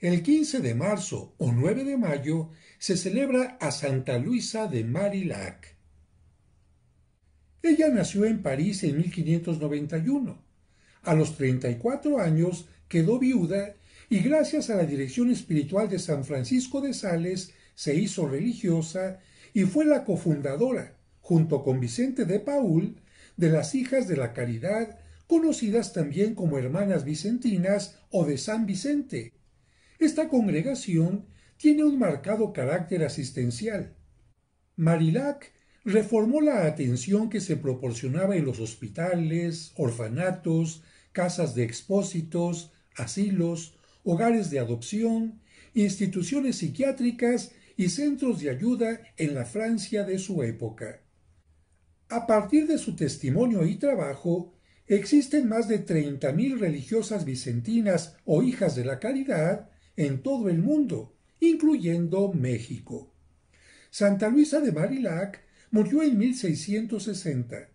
El 15 de marzo o 9 de mayo se celebra a Santa Luisa de Marillac. Ella nació en París en 1591. A los 34 años quedó viuda y gracias a la dirección espiritual de San Francisco de Sales se hizo religiosa y fue la cofundadora, junto con Vicente de Paul, de las Hijas de la Caridad, conocidas también como Hermanas Vicentinas o de San Vicente, esta congregación tiene un marcado carácter asistencial. Marilac reformó la atención que se proporcionaba en los hospitales, orfanatos, casas de expósitos, asilos, hogares de adopción, instituciones psiquiátricas y centros de ayuda en la Francia de su época. A partir de su testimonio y trabajo, existen más de 30.000 religiosas vicentinas o hijas de la caridad en todo el mundo, incluyendo México. Santa Luisa de Marilac murió en 1660.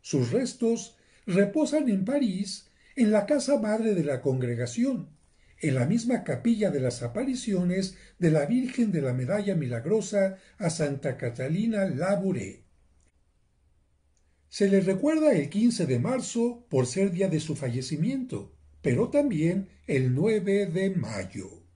Sus restos reposan en París, en la casa madre de la congregación, en la misma capilla de las apariciones de la Virgen de la Medalla Milagrosa a Santa Catalina Labouré. Se le recuerda el 15 de marzo por ser día de su fallecimiento, pero también el 9 de mayo.